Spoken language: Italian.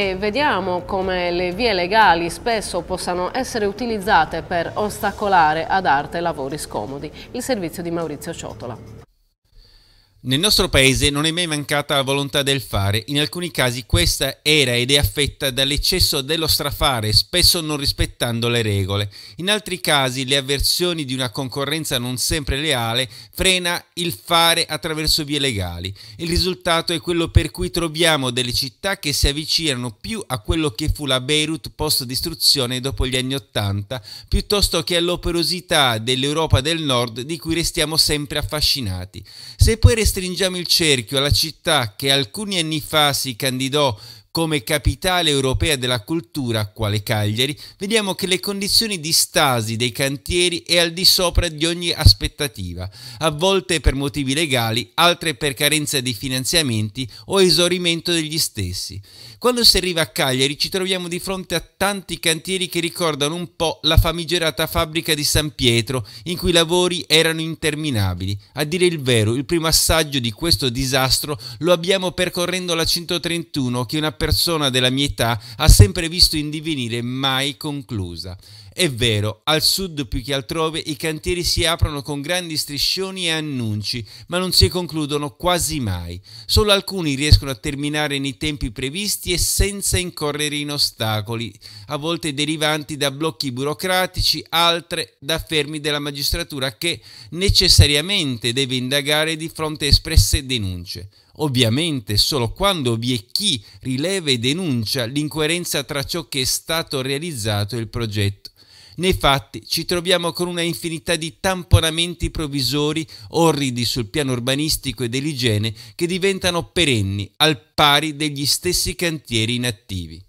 e vediamo come le vie legali spesso possano essere utilizzate per ostacolare ad arte lavori scomodi. Il servizio di Maurizio Ciotola. Nel nostro paese non è mai mancata la volontà del fare, in alcuni casi questa era ed è affetta dall'eccesso dello strafare, spesso non rispettando le regole. In altri casi le avversioni di una concorrenza non sempre leale frena il fare attraverso vie legali. Il risultato è quello per cui troviamo delle città che si avvicinano più a quello che fu la Beirut post-distruzione dopo gli anni Ottanta, piuttosto che all'operosità dell'Europa del Nord di cui restiamo sempre affascinati. Se poi stringiamo il cerchio alla città che alcuni anni fa si candidò come capitale europea della cultura, quale Cagliari, vediamo che le condizioni di stasi dei cantieri è al di sopra di ogni aspettativa, a volte per motivi legali, altre per carenza di finanziamenti o esaurimento degli stessi. Quando si arriva a Cagliari ci troviamo di fronte a tanti cantieri che ricordano un po' la famigerata fabbrica di San Pietro, in cui i lavori erano interminabili. A dire il vero, il primo assaggio di questo disastro lo abbiamo percorrendo la 131 che una persona persona della mia età ha sempre visto in divenire mai conclusa. È vero, al sud più che altrove i cantieri si aprono con grandi striscioni e annunci, ma non si concludono quasi mai. Solo alcuni riescono a terminare nei tempi previsti e senza incorrere in ostacoli, a volte derivanti da blocchi burocratici, altre da fermi della magistratura che necessariamente deve indagare di fronte a espresse denunce ovviamente solo quando vi è chi rileva e denuncia l'incoerenza tra ciò che è stato realizzato e il progetto. Nei fatti ci troviamo con una infinità di tamponamenti provvisori, orridi sul piano urbanistico e dell'igiene, che diventano perenni, al pari degli stessi cantieri inattivi.